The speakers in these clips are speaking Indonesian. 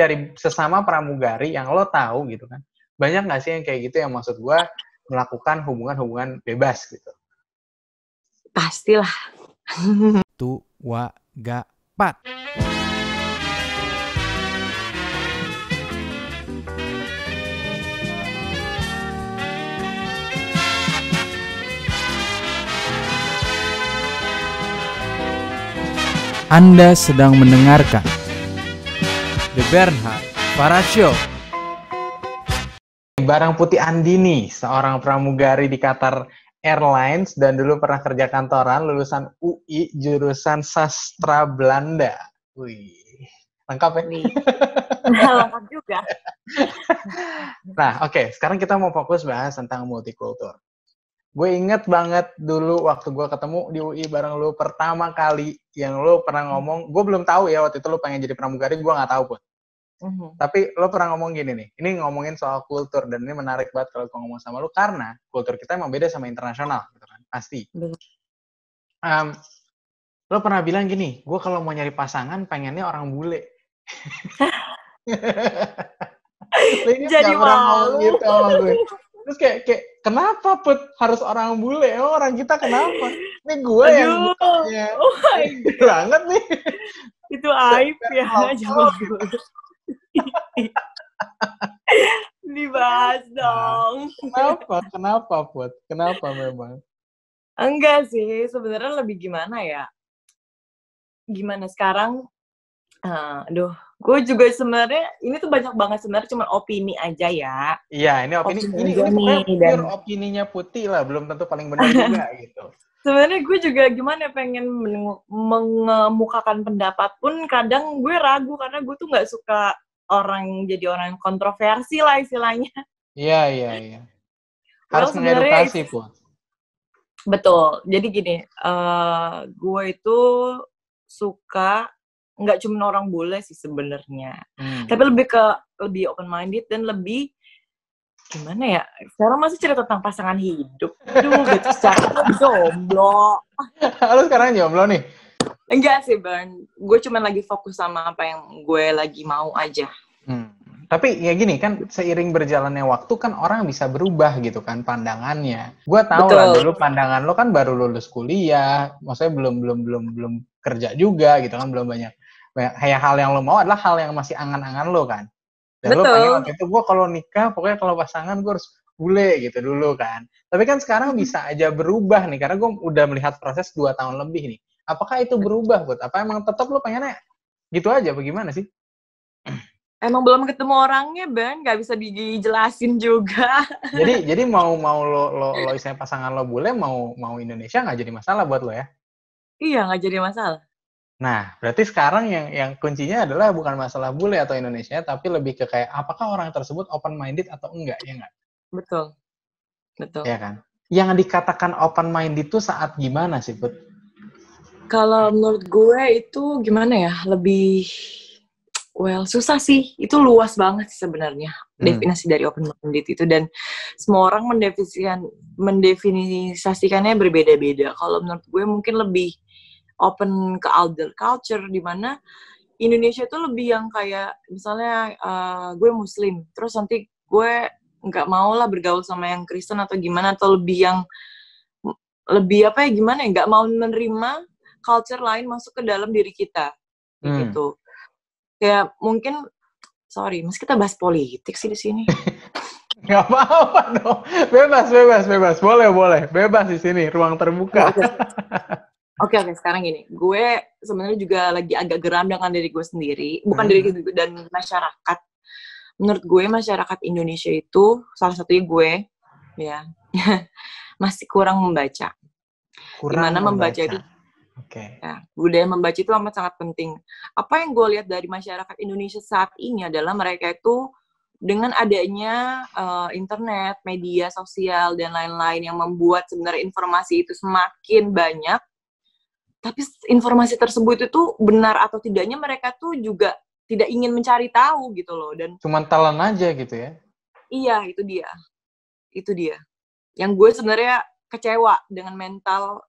dari sesama pramugari yang lo tahu gitu kan banyak nggak sih yang kayak gitu yang maksud gue melakukan hubungan-hubungan bebas gitu pastilah tuh wa ga pat Anda sedang mendengarkan The Bernhard Farah Show. Barang Putih Andini, seorang pramugari di Qatar Airlines dan dulu pernah kerja kantoran, lulusan UI jurusan sastra Belanda. Wih, lengkap ya? Nah, lengkap juga. nah, oke, okay. sekarang kita mau fokus bahas tentang multikultur. Gue inget banget dulu waktu gue ketemu di UI bareng lo pertama kali yang lo pernah ngomong, gue belum tahu ya waktu itu lo pengen jadi pramugari, gue nggak tahu pun. Mhm. Tapi lo pernah ngomong gini nih, ini ngomongin soal kultur dan ini menarik banget kalau gue ngomong sama lo karena kultur kita emang beda sama internasional, gitu kan? Pasti. Um, lo pernah bilang gini, gue kalau mau nyari pasangan pengennya orang bule. Jadi orang Gitu sama gue. Terus kayak, kayak kenapa put harus orang bule? Oh, orang kita kenapa? Ini gue ya yang Oh banget nih. Itu aib ya. Jangan Dibahas nah, dong. Kenapa? Kenapa, Put? Kenapa memang? Enggak sih, sebenarnya lebih gimana ya? Gimana sekarang? Uh, aduh, gue juga sebenarnya ini tuh banyak banget sebenarnya cuma opini aja ya. Iya, ini opini, opini ini, ini nih, dan... opininya putih lah, belum tentu paling benar juga gitu. Sebenarnya gue juga gimana ya, pengen mengemukakan pendapat pun kadang gue ragu karena gue tuh nggak suka orang jadi orang yang kontroversi lah istilahnya. Iya iya iya. Harus mengedukasi pun. Betul. Jadi gini, uh, eh, gue itu suka nggak cuma orang bule sih sebenarnya, hmm. tapi lebih ke lebih open minded dan lebih gimana ya? Sekarang masih cerita tentang pasangan hidup, aduh gitu. Sekarang jomblo. Lalu sekarang jomblo nih. Enggak sih, bang Gue cuman lagi fokus sama apa yang gue lagi mau aja. Hmm. Tapi ya gini kan, seiring berjalannya waktu kan orang bisa berubah gitu kan pandangannya. Gue tahu lah dulu pandangan lo kan baru lulus kuliah, maksudnya belum belum belum belum kerja juga gitu kan belum banyak banyak ya, hal yang lo mau adalah hal yang masih angan-angan lo kan. Dan Betul. lo pengen waktu itu gue kalau nikah pokoknya kalau pasangan gue harus bule gitu dulu kan. Tapi kan sekarang bisa aja berubah nih karena gue udah melihat proses dua tahun lebih nih apakah itu berubah buat apa emang tetap lo pengennya gitu aja bagaimana sih emang belum ketemu orangnya Ben nggak bisa dijelasin juga jadi jadi mau mau lo lo lo istilahnya pasangan lo boleh mau mau Indonesia nggak jadi masalah buat lo ya iya nggak jadi masalah nah berarti sekarang yang yang kuncinya adalah bukan masalah bule atau Indonesia tapi lebih ke kayak apakah orang tersebut open minded atau enggak ya enggak betul betul ya kan yang dikatakan open minded itu saat gimana sih Put? Kalau menurut gue itu gimana ya? Lebih well susah sih. Itu luas banget sebenarnya hmm. definisi dari open minded itu dan semua orang mendefinisikan mendefinisasikannya berbeda-beda. Kalau menurut gue mungkin lebih open ke other culture di mana Indonesia itu lebih yang kayak misalnya uh, gue muslim terus nanti gue nggak mau lah bergaul sama yang Kristen atau gimana atau lebih yang lebih apa ya gimana ya nggak mau menerima culture lain masuk ke dalam diri kita hmm. gitu ya mungkin sorry mas kita bahas politik sih di sini nggak apa-apa dong bebas bebas bebas boleh boleh bebas di sini ruang terbuka oke oke okay, okay, sekarang gini gue sebenarnya juga lagi agak geram dengan diri gue sendiri bukan hmm. diri gue dan masyarakat menurut gue masyarakat Indonesia itu salah satunya gue ya masih kurang membaca kurang dimana membaca, membaca itu Okay. Ya, budaya membaca itu amat sangat penting. Apa yang gue lihat dari masyarakat Indonesia saat ini adalah mereka itu dengan adanya uh, internet, media sosial dan lain-lain yang membuat sebenarnya informasi itu semakin banyak. Tapi informasi tersebut itu benar atau tidaknya mereka tuh juga tidak ingin mencari tahu gitu loh dan cuman telan aja gitu ya. Iya, itu dia. Itu dia. Yang gue sebenarnya kecewa dengan mental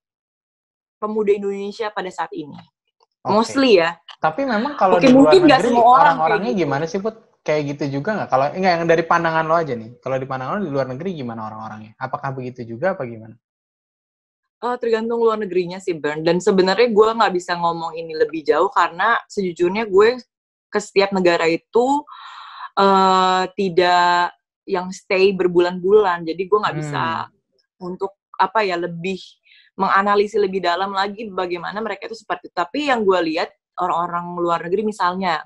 pemuda Indonesia pada saat ini. Okay. Mostly ya. Tapi memang kalau okay, di luar mungkin negeri semua orang orangnya gitu. gimana sih Put? Kayak gitu juga nggak? Kalau enggak yang dari pandangan lo aja nih. Kalau di pandangan lo di luar negeri gimana orang-orangnya? Apakah begitu juga apa gimana? Uh, tergantung luar negerinya sih Bern. Dan sebenarnya gue nggak bisa ngomong ini lebih jauh karena sejujurnya gue ke setiap negara itu uh, tidak yang stay berbulan-bulan. Jadi gue nggak hmm. bisa untuk apa ya lebih menganalisi lebih dalam lagi bagaimana mereka itu seperti itu. Tapi yang gue lihat orang-orang luar negeri misalnya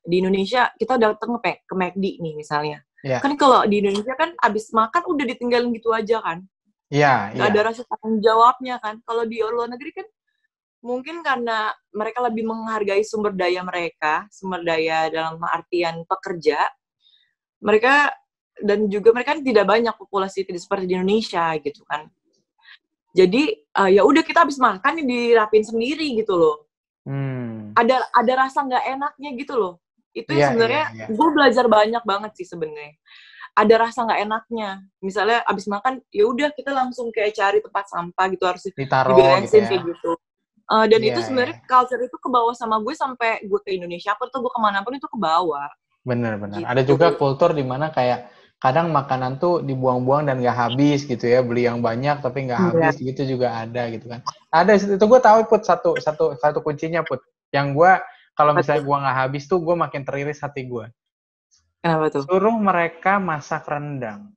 di Indonesia kita datang ke, ke McD nih misalnya. Yeah. Kan kalau di Indonesia kan abis makan udah ditinggalin gitu aja kan. Iya, yeah, yeah. ada rasa tanggung jawabnya kan. Kalau di luar negeri kan mungkin karena mereka lebih menghargai sumber daya mereka, sumber daya dalam artian pekerja, mereka dan juga mereka kan tidak banyak populasi tidak seperti di Indonesia gitu kan jadi uh, ya udah kita habis makan dirapin sendiri gitu loh hmm. ada ada rasa nggak enaknya gitu loh itu yeah, iya, sebenarnya yeah, yeah. gue belajar banyak banget sih sebenarnya ada rasa nggak enaknya misalnya abis makan ya udah kita langsung kayak cari tempat sampah gitu harus Ditaro, gitu ya. kayak gitu uh, dan yeah, itu sebenarnya yeah. culture itu ke bawah sama gue sampai gue ke Indonesia Pertama gue kemana pun itu ke bawah bener-bener gitu. ada juga kultur di mana kayak kadang makanan tuh dibuang-buang dan nggak habis gitu ya beli yang banyak tapi nggak iya. habis yeah. gitu juga ada gitu kan ada itu gue tahu put satu satu satu kuncinya put yang gue kalau misalnya gue nggak habis tuh gue makin teriris hati gue kenapa tuh suruh mereka masak rendang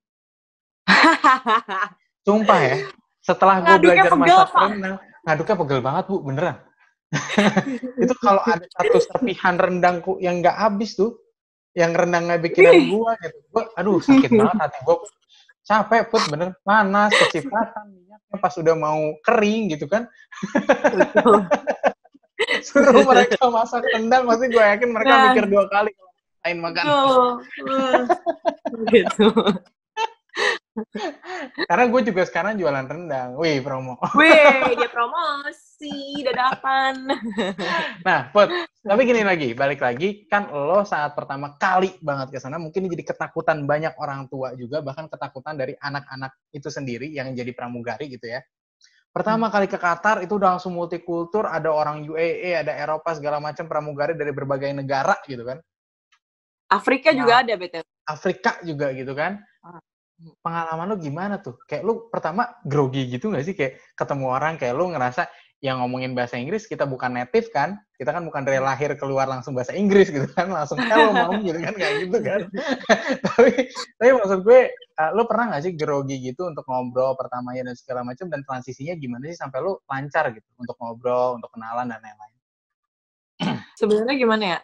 sumpah ya setelah gue belajar masak rendang ngaduknya pegel banget bu beneran itu kalau ada satu serpihan rendangku yang nggak habis tuh yang gak bikinan gue gitu gue aduh sakit banget hati gue capek put bener panas kecipratan minyaknya pas udah mau kering gitu kan suruh mereka masak rendang pasti gue yakin mereka kan. mikir dua kali lain makan oh, gitu karena gue juga sekarang jualan rendang. Wih, promo. Wih, dia promosi, dadapan. nah, Put, tapi gini lagi, balik lagi, kan lo saat pertama kali banget ke sana, mungkin jadi ketakutan banyak orang tua juga, bahkan ketakutan dari anak-anak itu sendiri yang jadi pramugari gitu ya. Pertama hmm. kali ke Qatar itu udah langsung multikultur, ada orang UAE, ada Eropa, segala macam pramugari dari berbagai negara gitu kan. Afrika nah, juga ada, betul. Afrika juga gitu kan. Ah pengalaman lu gimana tuh? Kayak lu pertama grogi gitu gak sih? Kayak ketemu orang kayak lu ngerasa yang ngomongin bahasa Inggris kita bukan native kan kita kan bukan dari lahir keluar langsung bahasa Inggris gitu kan langsung hello eh, mom gitu kan kayak gitu kan tapi tapi maksud gue uh, eh, lo pernah gak sih grogi gitu untuk ngobrol pertamanya dan segala macam dan transisinya gimana sih sampai lo lancar gitu untuk ngobrol untuk kenalan dan lain-lain sebenarnya gimana ya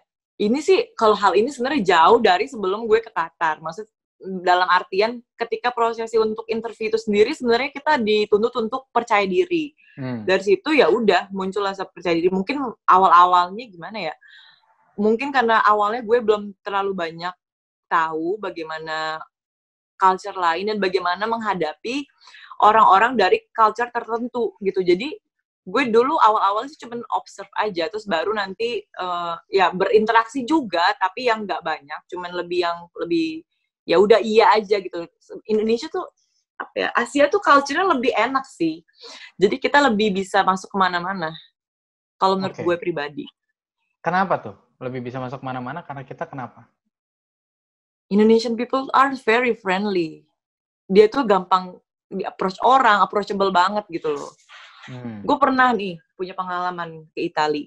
ini sih kalau hal ini sebenarnya jauh dari sebelum gue ke Qatar maksud dalam artian ketika prosesi untuk interview itu sendiri sebenarnya kita dituntut untuk percaya diri hmm. dari situ ya udah muncul rasa percaya diri mungkin awal awalnya gimana ya mungkin karena awalnya gue belum terlalu banyak tahu bagaimana culture lain dan bagaimana menghadapi orang-orang dari culture tertentu gitu jadi gue dulu awal-awal sih cuman observe aja terus baru nanti uh, ya berinteraksi juga tapi yang nggak banyak cuman lebih yang lebih ya udah iya aja gitu Indonesia tuh apa ya Asia tuh culture-nya lebih enak sih jadi kita lebih bisa masuk kemana-mana kalau menurut okay. gue pribadi kenapa tuh lebih bisa masuk kemana-mana karena kita kenapa Indonesian people are very friendly dia tuh gampang di approach orang approachable banget gitu loh hmm. gue pernah nih punya pengalaman ke Italia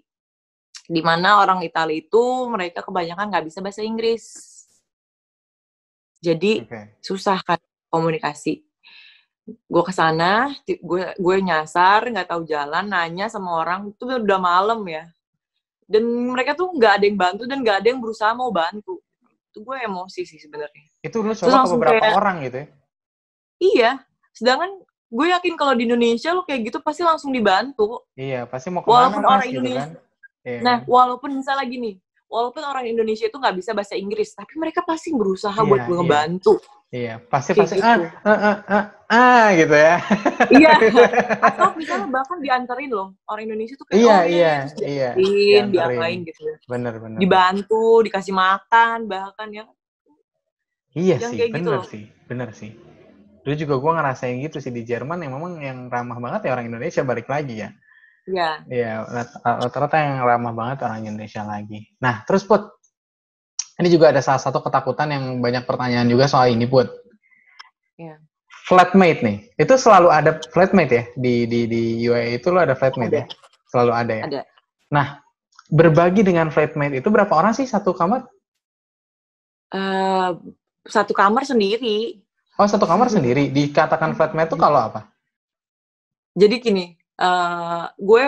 Dimana orang Italia itu mereka kebanyakan nggak bisa bahasa Inggris jadi okay. susah kan komunikasi. Gue kesana, gue gue nyasar, nggak tahu jalan, nanya sama orang itu udah malam ya. Dan mereka tuh nggak ada yang bantu dan nggak ada yang berusaha mau bantu. Itu gue emosi sih sebenarnya. Itu lu coba ke beberapa kayak, orang gitu ya? Iya. Sedangkan gue yakin kalau di Indonesia lo kayak gitu pasti langsung dibantu. Iya, pasti mau kemana walaupun mas, orang gitu Indonesia. Kan? Iya. Nah, walaupun misalnya gini, walaupun orang Indonesia itu nggak bisa bahasa Inggris, tapi mereka pasti berusaha yeah, buat iya. ngebantu. Iya, yeah. pasti pasti gitu. Ah, ah, ah, ah, ah, gitu ya. Iya. Atau misalnya bahkan diantarin loh orang Indonesia tuh kayak iya, oh, iya, iya, iya, iya. diantarin, diapain gitu. Bener bener. Dibantu, dikasih makan bahkan ya. Iya yang sih, gitu bener gitu sih, bener sih. Dulu juga gue ngerasain gitu sih di Jerman yang memang yang ramah banget ya orang Indonesia balik lagi ya. Iya. Iya, rata-rata yang ramah banget orang Indonesia lagi. Nah, terus Put, ini juga ada salah satu ketakutan yang banyak pertanyaan juga soal ini, Put. Iya. Flatmate nih, itu selalu ada flatmate ya? Di, di, di UAE itu lo ada flatmate ya? ada. ya? Selalu ada ya? Ada. Nah, berbagi dengan flatmate itu berapa orang sih satu kamar? Uh, satu kamar sendiri. Oh, satu kamar sendiri. Dikatakan flatmate itu iya. kalau apa? Jadi gini, Eh, gue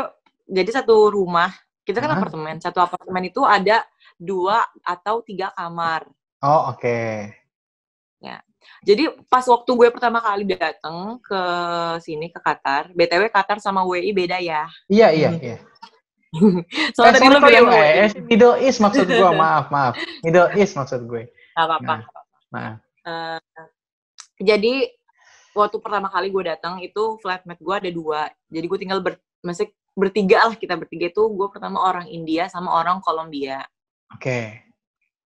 jadi satu rumah kita kan -huh. apartemen satu apartemen itu ada dua atau tiga kamar oh oke okay. ya jadi pas waktu gue pertama kali datang ke sini ke Qatar btw Qatar sama WI beda ya iya iya hmm. iya so eh, tadi lu bilang US, eh, Middle East maksud gue maaf maaf Middle East maksud gue apa-apa nah, nah. Uh, jadi waktu pertama kali gue datang itu flatmate gue ada dua jadi gue tinggal ber masih bertiga lah kita bertiga itu gue pertama orang India sama orang Kolombia oke okay.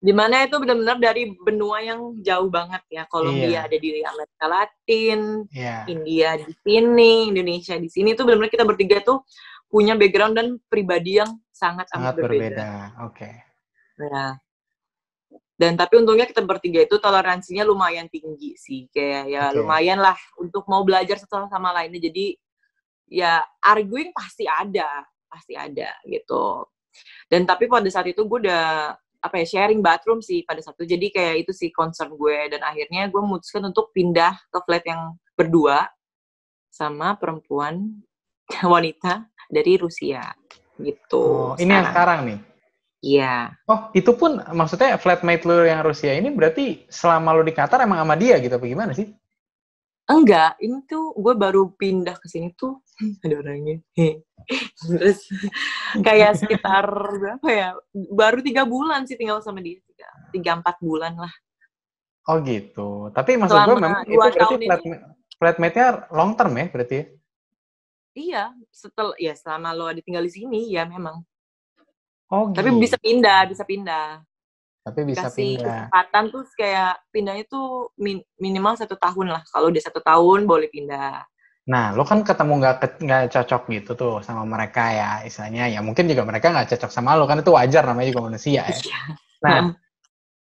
dimana itu benar-benar dari benua yang jauh banget ya Kolombia yeah. ada di Amerika Latin yeah. India di sini Indonesia di sini itu benar-benar kita bertiga tuh punya background dan pribadi yang sangat sangat berbeda, berbeda. oke okay. Iya. nah dan tapi untungnya kita bertiga itu toleransinya lumayan tinggi sih kayak ya okay. lumayan lah untuk mau belajar satu sama lainnya jadi ya arguing pasti ada pasti ada gitu dan tapi pada saat itu gue udah apa ya sharing bathroom sih pada saat itu jadi kayak itu sih concern gue dan akhirnya gue memutuskan untuk pindah ke flat yang berdua sama perempuan wanita dari Rusia gitu oh, ini yang sekarang nih Iya. Oh, itu pun maksudnya flatmate lu yang Rusia ini berarti selama lu di Qatar emang sama dia gitu apa gimana sih? Enggak, ini tuh gue baru pindah ke sini tuh ada orangnya. Terus kayak sekitar berapa ya? Baru tiga bulan sih tinggal sama dia tiga tiga empat bulan lah. Oh gitu. Tapi maksud gue memang itu berarti flatmate, flatmate-nya long term ya berarti ya? Iya, setelah ya selama lo ada tinggal di sini ya memang Oh, Tapi gitu. bisa pindah, bisa pindah. Tapi bisa Kasih pindah. kesempatan tuh kayak pindahnya tuh minimal satu tahun lah. Kalau udah satu tahun boleh pindah. Nah, lo kan ketemu nggak nggak cocok gitu tuh sama mereka ya, istilahnya ya mungkin juga mereka nggak cocok sama lo kan itu wajar namanya juga manusia ya. Iya. Nah, hmm.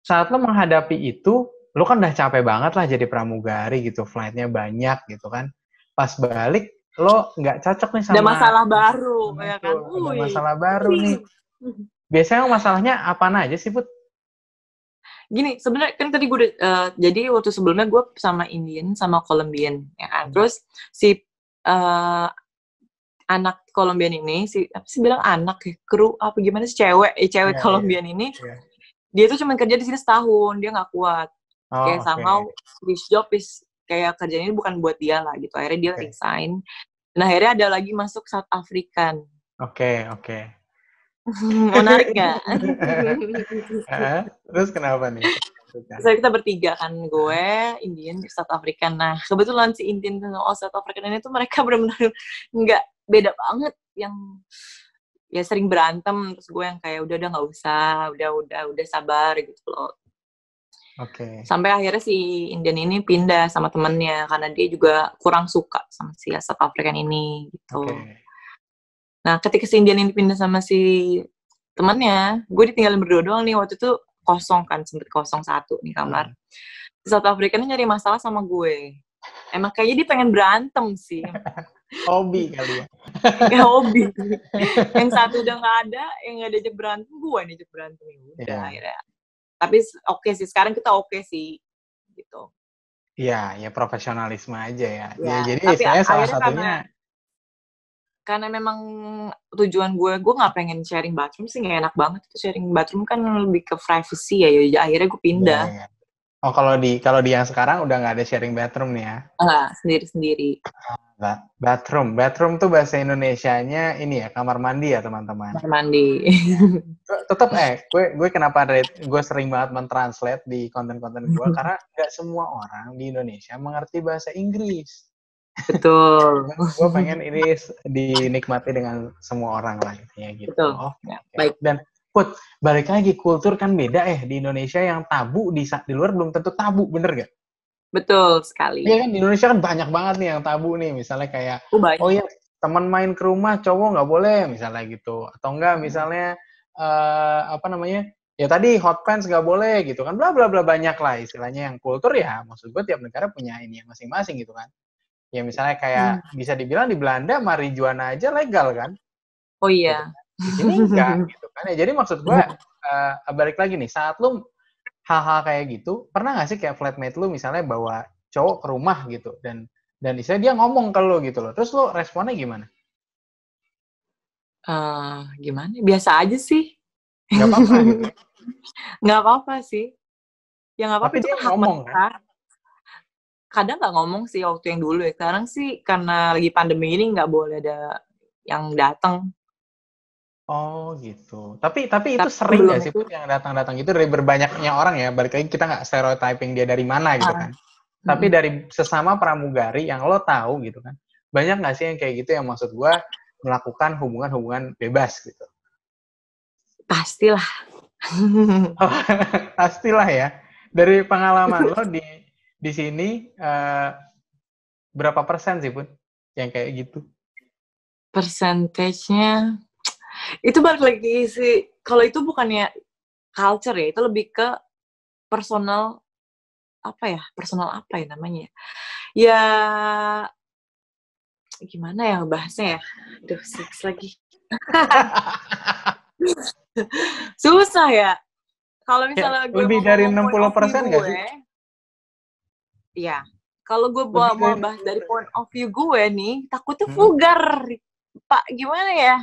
saat lo menghadapi itu, lo kan udah capek banget lah jadi pramugari gitu, flightnya banyak gitu kan. Pas balik lo nggak cocok nih sama. Ada masalah baru, nah, ya kan? Ada masalah baru nih. Hmm. Biasanya masalahnya apa aja sih, Put? Gini, sebenarnya kan tadi gue udah, uh, jadi waktu sebelumnya gue sama Indian sama Colombian, ya kan? Hmm. Terus si uh, anak Colombian ini, si apa sih bilang anak ya, kru apa gimana sih cewek, eh, cewek yeah, iya, Colombian yeah. ini, yeah. dia tuh cuma kerja di sini setahun, dia nggak kuat. Oh, kayak okay. somehow this job is kayak kerjanya ini bukan buat dia lah gitu. Akhirnya dia okay. resign. Nah akhirnya ada lagi masuk South African. Oke okay, oke. Okay. Menarik nggak? Terus kenapa nih? Saya so, kita bertiga kan, gue, Indian, South African. Nah, kebetulan si Indian dan oh, South African ini tuh mereka benar-benar nggak beda banget yang ya sering berantem terus gue yang kayak udah udah nggak usah udah udah udah sabar gitu loh Oke. Okay. Sampai akhirnya si Indian ini pindah sama temennya karena dia juga kurang suka sama si South African ini gitu. Okay. Nah, ketika si Indian ini dipindah sama si temannya, gue ditinggalin berdua doang nih waktu itu kosong kan, sempet kosong satu nih kamar. Hmm. South Africa ini nyari masalah sama gue. Emang kayaknya dia pengen berantem sih. hobi kali ya. ya hobi. yang satu udah gak ada, yang ada diajak berantem, gue diajak berantem ya iya. akhirnya. Tapi oke okay sih, sekarang kita oke okay sih gitu. Ya, ya profesionalisme aja ya. Ya, ya jadi saya salah satunya karena karena memang tujuan gue gue nggak pengen sharing bathroom sih gak enak banget tuh sharing bathroom kan lebih ke privacy ya ya, ya akhirnya gue pindah yeah, iya. oh kalau di kalau di yang sekarang udah nggak ada sharing bathroom nih ya Enggak, sendiri sendiri nah, bathroom bathroom tuh bahasa Indonesia-nya ini ya kamar mandi ya teman-teman kamar mandi tetap eh gue gue kenapa gue sering banget mentranslate di konten-konten gue karena nggak semua orang di Indonesia mengerti bahasa Inggris Betul. gue pengen ini dinikmati dengan semua orang lah intinya gitu. Betul. Oh, ya. Baik. Dan put balik lagi kultur kan beda eh di Indonesia yang tabu di di luar belum tentu tabu bener gak? Betul sekali. Iya kan di Indonesia kan banyak banget nih yang tabu nih misalnya kayak oh, oh ya teman main ke rumah cowok nggak boleh misalnya gitu atau enggak hmm. misalnya uh, apa namanya ya tadi hot pants nggak boleh gitu kan bla bla bla banyak lah istilahnya yang kultur ya maksud gue tiap negara punya ini yang masing-masing gitu kan Ya misalnya kayak hmm. bisa dibilang di Belanda marijuana aja legal kan? Oh iya. Gitu kan. enggak gitu kan. Ya jadi maksud gue hmm. uh, balik lagi nih saat lu hal-hal kayak gitu pernah gak sih kayak flatmate lu misalnya bawa cowok ke rumah gitu dan dan istilahnya dia ngomong ke lu gitu loh. Terus lu responnya gimana? Uh, gimana? Biasa aja sih. Gak apa-apa gitu. Ya? gak apa-apa sih. Ya gak apa-apa. Tapi dia kan ngomong kan? mereka. kan? kadang nggak ngomong sih waktu yang dulu ya sekarang sih karena lagi pandemi ini nggak boleh ada yang datang Oh gitu. Tapi tapi, tapi itu sering ya sih pun yang datang-datang itu dari berbanyaknya orang ya. Balik lagi kita nggak stereotyping dia dari mana gitu ah. kan. Tapi hmm. dari sesama pramugari yang lo tahu gitu kan. Banyak nggak sih yang kayak gitu yang maksud gue melakukan hubungan-hubungan bebas gitu? Pastilah. Pastilah ya. Dari pengalaman lo di di sini uh, berapa persen sih pun yang kayak gitu? Persentasenya itu balik lagi sih. Kalau itu bukannya culture ya, itu lebih ke personal apa ya? Personal apa ya namanya? Ya gimana ya bahasnya ya? Aduh, seks lagi. Susah ya. Kalau misalnya ya, gue lebih dari 60 persen gak sih? Iya. Kalau gue mau, mau bahas dari point of view gue nih, takutnya hmm. vulgar, Pak. Gimana ya?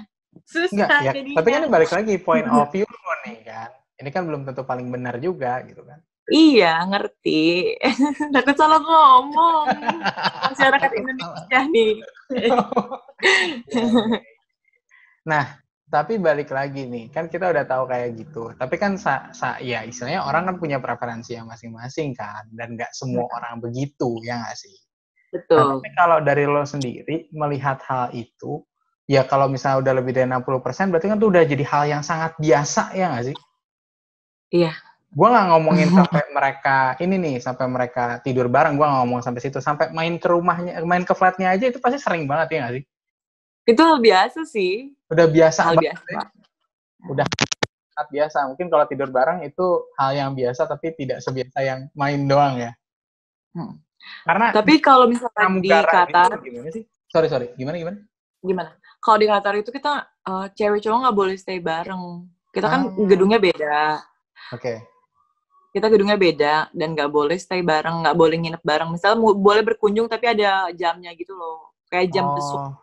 Susah Enggak, ya, Tapi kan balik lagi point of view lo nih kan. Ini kan belum tentu paling benar juga gitu kan. Iya, ngerti. Takut salah ngomong. Masyarakat Indonesia nih. Oh, iya, iya. nah, tapi balik lagi nih kan kita udah tahu kayak gitu tapi kan sa, sa ya istilahnya orang kan punya preferensi yang masing-masing kan dan nggak semua orang begitu ya nggak sih nah, betul nah, tapi kalau dari lo sendiri melihat hal itu ya kalau misalnya udah lebih dari 60% berarti kan tuh udah jadi hal yang sangat biasa ya nggak sih iya Gua nggak ngomongin sampai mereka ini nih sampai mereka tidur bareng Gua nggak ngomong sampai situ sampai main ke rumahnya main ke flatnya aja itu pasti sering banget ya nggak sih itu hal biasa sih udah biasa hal biasa ya. udah sangat biasa mungkin kalau tidur bareng itu hal yang biasa tapi tidak sebiasa yang main doang ya hmm. karena tapi kalau misalnya di Qatar sih sorry sorry gimana gimana gimana kalau di Qatar itu kita uh, cewek cowok nggak boleh stay bareng kita kan ah. gedungnya beda oke okay. kita gedungnya beda dan nggak boleh stay bareng nggak boleh nginep bareng misalnya boleh berkunjung tapi ada jamnya gitu loh kayak jam oh.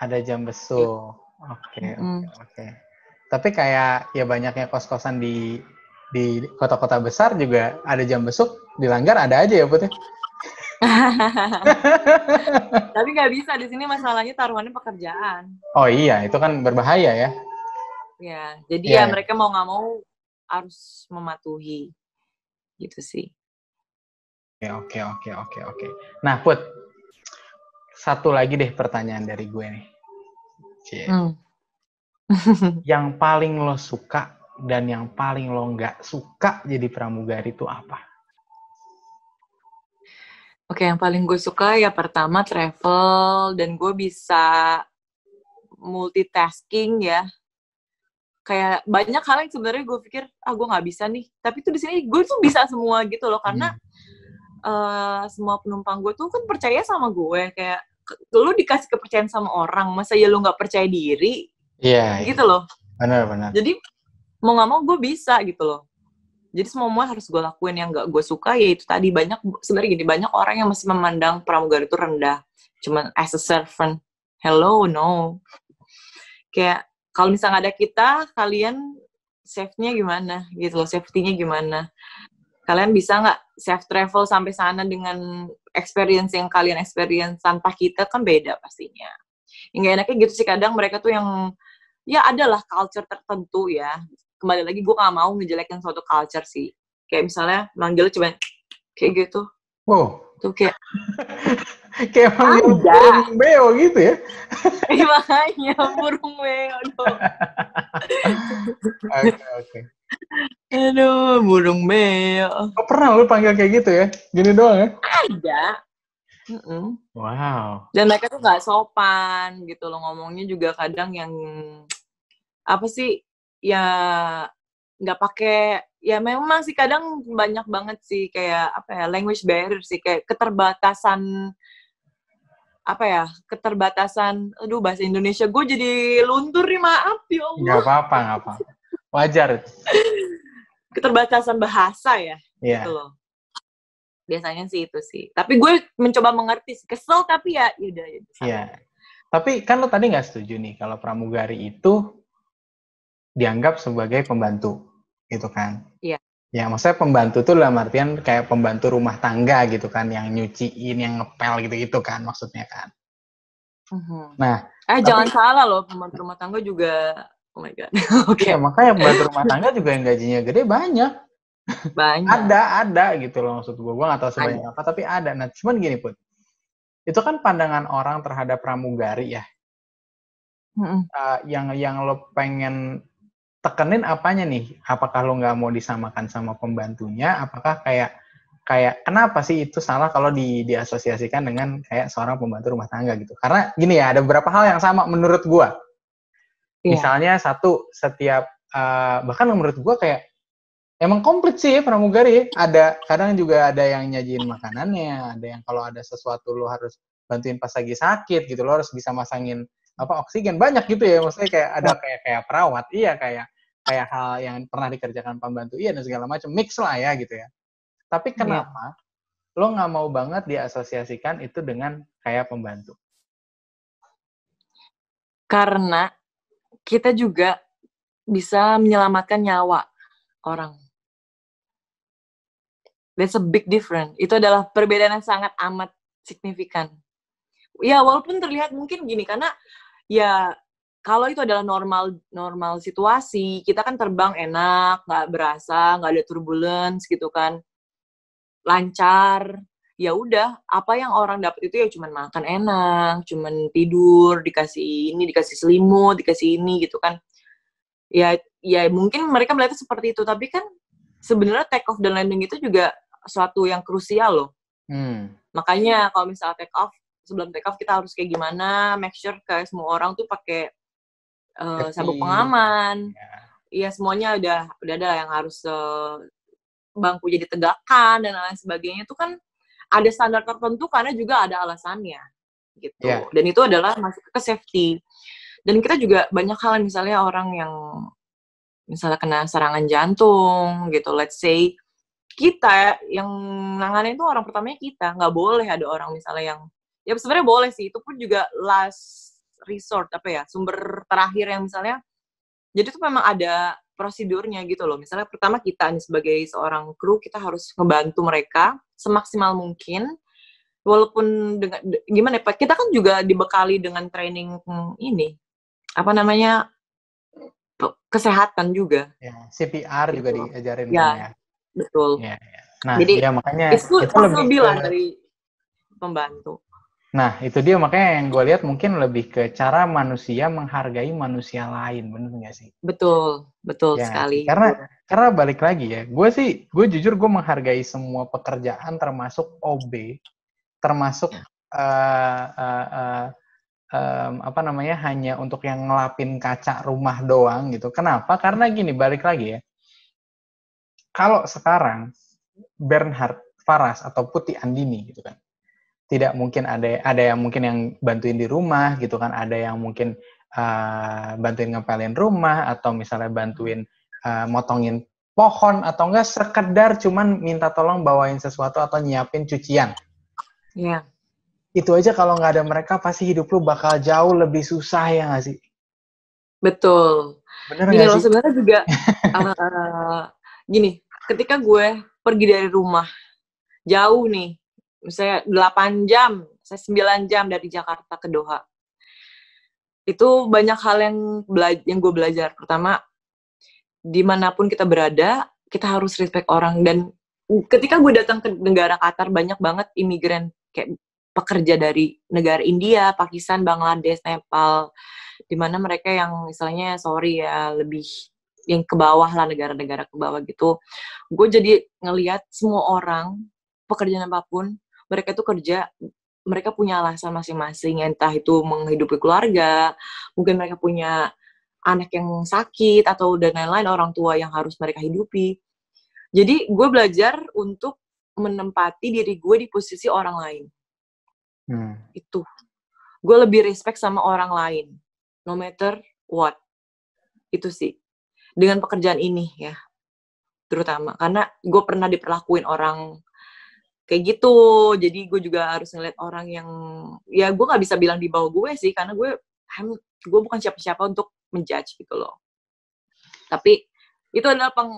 Ada jam besok, Oke, oke, Tapi kayak ya banyaknya kos-kosan di di kota-kota besar juga ada jam besok dilanggar ada aja ya putih. Tapi nggak bisa di sini masalahnya taruhannya pekerjaan. Oh iya, itu kan berbahaya ya. Iya, iya, ya, jadi ya, ya, ya. mereka mau nggak mau harus mematuhi gitu sih. Oke oke oke oke oke. Nah Put, satu lagi deh pertanyaan dari gue nih. Hmm. yang paling lo suka dan yang paling lo nggak suka jadi pramugari itu apa? Oke, yang paling gue suka ya pertama travel dan gue bisa multitasking ya. Kayak banyak hal yang sebenarnya gue pikir ah gue nggak bisa nih, tapi tuh di sini gue tuh bisa semua gitu loh karena hmm. uh, semua penumpang gue tuh kan percaya sama gue kayak lu dikasih kepercayaan sama orang masa ya lu nggak percaya diri iya yeah, gitu yeah. loh benar benar jadi mau nggak mau gue bisa gitu loh jadi semua harus gue lakuin yang gak gue suka yaitu tadi banyak sebenarnya gini banyak orang yang masih memandang pramugari itu rendah cuman as a servant hello no kayak kalau misalnya ada kita kalian safety-nya gimana gitu loh safety-nya gimana kalian bisa nggak safe travel sampai sana dengan experience yang kalian experience tanpa kita kan beda pastinya. Yang gak enaknya gitu sih kadang mereka tuh yang ya adalah culture tertentu ya. Kembali lagi gue gak mau ngejelekin suatu culture sih. Kayak misalnya manggil coba kayak gitu. Wow. Tuh kayak kayak manggil Ada. burung beo gitu ya. Iya makanya burung beo Oke Oke oke. Aduh, burung beo. kok pernah lu panggil kayak gitu ya? Gini doang ya? Ada. Mm -mm. Wow. Dan mereka tuh gak sopan gitu loh ngomongnya juga kadang yang apa sih ya Gak pakai ya memang sih kadang banyak banget sih kayak apa ya language barrier sih kayak keterbatasan apa ya keterbatasan aduh bahasa Indonesia gue jadi luntur nih maaf ya Allah nggak apa-apa nggak apa-apa wajar keterbatasan bahasa ya yeah. gitu loh biasanya sih itu sih tapi gue mencoba mengerti kesel tapi ya yaudah ya yeah. Ya iya. tapi kan lo tadi nggak setuju nih kalau pramugari itu dianggap sebagai pembantu gitu kan iya yeah. Ya, maksudnya pembantu tuh dalam artian kayak pembantu rumah tangga gitu kan, yang nyuciin, yang ngepel gitu-gitu kan maksudnya kan. Mm-hmm. Nah, eh tapi, jangan salah loh, pembantu rumah tangga juga Oh my god. Oke. okay. Ya, makanya pembantu rumah tangga juga yang gajinya gede banyak. Banyak. ada, ada gitu loh maksud gue. Gue gak tahu sebanyak apa, tapi ada. Nah, cuman gini put, Itu kan pandangan orang terhadap pramugari ya. Mm -hmm. Uh, yang yang lo pengen tekenin apanya nih? Apakah lo nggak mau disamakan sama pembantunya? Apakah kayak kayak kenapa sih itu salah kalau di diasosiasikan dengan kayak seorang pembantu rumah tangga gitu? Karena gini ya, ada beberapa hal yang sama menurut gue. Yeah. Misalnya satu setiap uh, bahkan menurut gua kayak emang komplit sih ya pramugari. Ya. Ada kadang juga ada yang nyajiin makanannya, ada yang kalau ada sesuatu lo harus bantuin pas lagi sakit gitu, lo harus bisa masangin apa oksigen banyak gitu ya maksudnya kayak ada kayak kayak perawat iya kayak kayak hal yang pernah dikerjakan pembantu iya dan segala macam mix lah ya gitu ya tapi iya. kenapa yeah. lo nggak mau banget diasosiasikan itu dengan kayak pembantu karena kita juga bisa menyelamatkan nyawa orang. That's a big difference. Itu adalah perbedaan yang sangat amat signifikan. Ya, walaupun terlihat mungkin gini karena ya kalau itu adalah normal normal situasi, kita kan terbang enak, nggak berasa, nggak ada turbulence gitu kan, lancar ya udah apa yang orang dapat itu ya cuman makan enak cuman tidur dikasih ini dikasih selimut dikasih ini gitu kan ya ya mungkin mereka melihatnya seperti itu tapi kan sebenarnya take off dan landing itu juga suatu yang krusial loh hmm. makanya kalau misalnya take off sebelum take off kita harus kayak gimana make sure kayak semua orang tuh pakai uh, sabuk pengaman ya. Iya yeah. semuanya udah udah ada yang harus uh, bangku jadi tegakkan dan lain sebagainya itu kan ada standar tertentu karena juga ada alasannya gitu. Yeah. Dan itu adalah masuk ke safety. Dan kita juga banyak hal misalnya orang yang misalnya kena serangan jantung gitu, let's say kita yang nanganin itu orang pertamanya kita, nggak boleh ada orang misalnya yang ya sebenarnya boleh sih, itu pun juga last resort apa ya, sumber terakhir yang misalnya jadi itu memang ada prosedurnya gitu loh. Misalnya pertama kita nih sebagai seorang kru kita harus ngebantu mereka semaksimal mungkin walaupun dengan gimana ya Pak, kita kan juga dibekali dengan training ini apa namanya kesehatan juga. Ya, CPR gitu. juga diajarin ya. Kan, ya. Betul. Ya, ya. Nah, Jadi ya, makanya itu, itu lebih bilang dari pembantu. Nah, itu dia makanya yang gue lihat mungkin lebih ke cara manusia menghargai manusia lain, bener nggak sih? Betul, betul ya, sekali. Karena karena balik lagi ya, gue sih, gue jujur gue menghargai semua pekerjaan termasuk OB, termasuk ya. uh, uh, uh, um, apa namanya hanya untuk yang ngelapin kaca rumah doang gitu. Kenapa? Karena gini, balik lagi ya, kalau sekarang Bernhard Faras atau Putih Andini gitu kan, tidak mungkin ada ada yang mungkin yang bantuin di rumah gitu kan ada yang mungkin uh, bantuin ngepelin rumah atau misalnya bantuin uh, motongin pohon atau enggak sekedar cuman minta tolong bawain sesuatu atau nyiapin cucian. Iya. Itu aja kalau nggak ada mereka pasti hidup lu bakal jauh lebih susah ya nggak sih? Betul. Bener iya, gini loh sebenarnya juga uh, gini, ketika gue pergi dari rumah jauh nih misalnya 8 jam, saya 9 jam dari Jakarta ke Doha. Itu banyak hal yang bela- yang gue belajar. Pertama, dimanapun kita berada, kita harus respect orang. Dan ketika gue datang ke negara Qatar, banyak banget imigran kayak pekerja dari negara India, Pakistan, Bangladesh, Nepal, dimana mereka yang misalnya sorry ya lebih yang ke bawah lah negara-negara ke bawah gitu. Gue jadi ngelihat semua orang pekerjaan apapun mereka itu kerja mereka punya alasan masing-masing entah itu menghidupi keluarga mungkin mereka punya anak yang sakit atau dan lain-lain orang tua yang harus mereka hidupi jadi gue belajar untuk menempati diri gue di posisi orang lain hmm. itu gue lebih respect sama orang lain no matter what itu sih dengan pekerjaan ini ya terutama karena gue pernah diperlakuin orang kayak gitu jadi gue juga harus ngeliat orang yang ya gue nggak bisa bilang di bawah gue sih karena gue gue bukan siapa-siapa untuk menjudge gitu loh tapi itu adalah peng,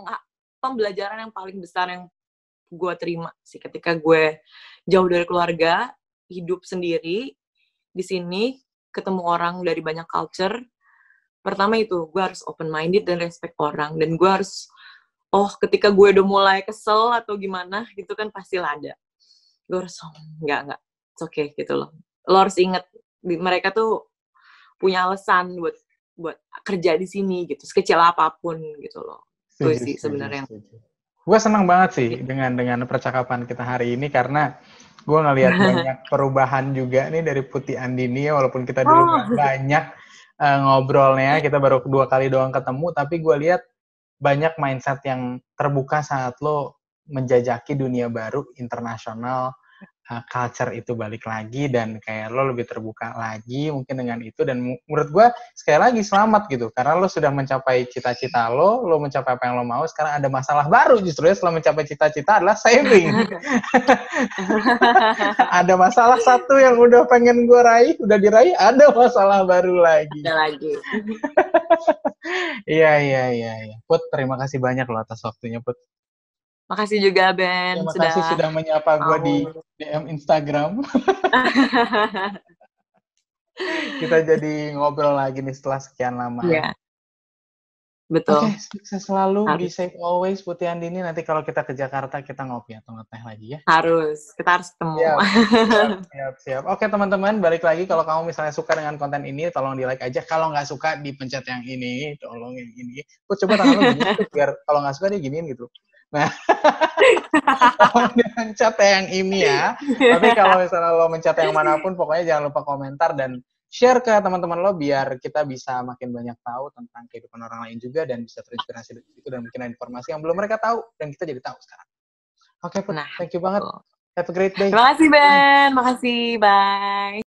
pembelajaran yang paling besar yang gue terima sih ketika gue jauh dari keluarga hidup sendiri di sini ketemu orang dari banyak culture pertama itu gue harus open minded dan respect orang dan gue harus oh ketika gue udah mulai kesel atau gimana gitu kan pasti ada gue harus oh, nggak nggak oke okay, gitu loh lo harus inget mereka tuh punya alasan buat buat kerja di sini gitu sekecil apapun gitu loh Itu sih sebenarnya gue senang banget sih iya. dengan dengan percakapan kita hari ini karena gue ngelihat banyak perubahan juga nih dari Putih Andini walaupun kita dulu oh. banyak uh, ngobrolnya kita baru dua kali doang ketemu tapi gue lihat banyak mindset yang terbuka saat lo menjajaki dunia baru internasional uh, culture itu balik lagi dan kayak lo lebih terbuka lagi mungkin dengan itu dan menurut gue sekali lagi selamat gitu karena lo sudah mencapai cita-cita lo lo mencapai apa yang lo mau sekarang ada masalah baru justru ya setelah mencapai cita-cita adalah saving ada masalah satu yang udah pengen gue raih udah diraih ada masalah baru lagi ada lagi iya iya iya ya. put terima kasih banyak lo atas waktunya put Makasih juga Ben. Terima kasih sudah, menyapa gue di DM Instagram. Kita jadi ngobrol lagi nih setelah sekian lama. Ya. Iya. Betul. Oke, okay, sukses selalu harus. Be Safe Always Putih Andini. Nanti kalau kita ke Jakarta kita ngopi atau ngeteh lagi ya. Harus, kita harus ketemu. Siap, siap, siap. Oke teman-teman, balik lagi kalau kamu misalnya suka dengan konten ini, tolong di like aja. Kalau nggak suka dipencet yang ini, tolong yang ini. Aku coba tangan lu biar kalau nggak suka dia giniin gitu. Nah, dengan yang ini ya. Tapi kalau misalnya lo mencapai yang manapun, pokoknya jangan lupa komentar dan share ke teman-teman lo biar kita bisa makin banyak tahu tentang kehidupan orang lain juga dan bisa terinspirasi dari itu dan mungkin ada informasi yang belum mereka tahu dan kita jadi tahu sekarang. Oke, okay, nah, thank you banget. Have a great day. Terima kasih, Ben. Makasih. Bye.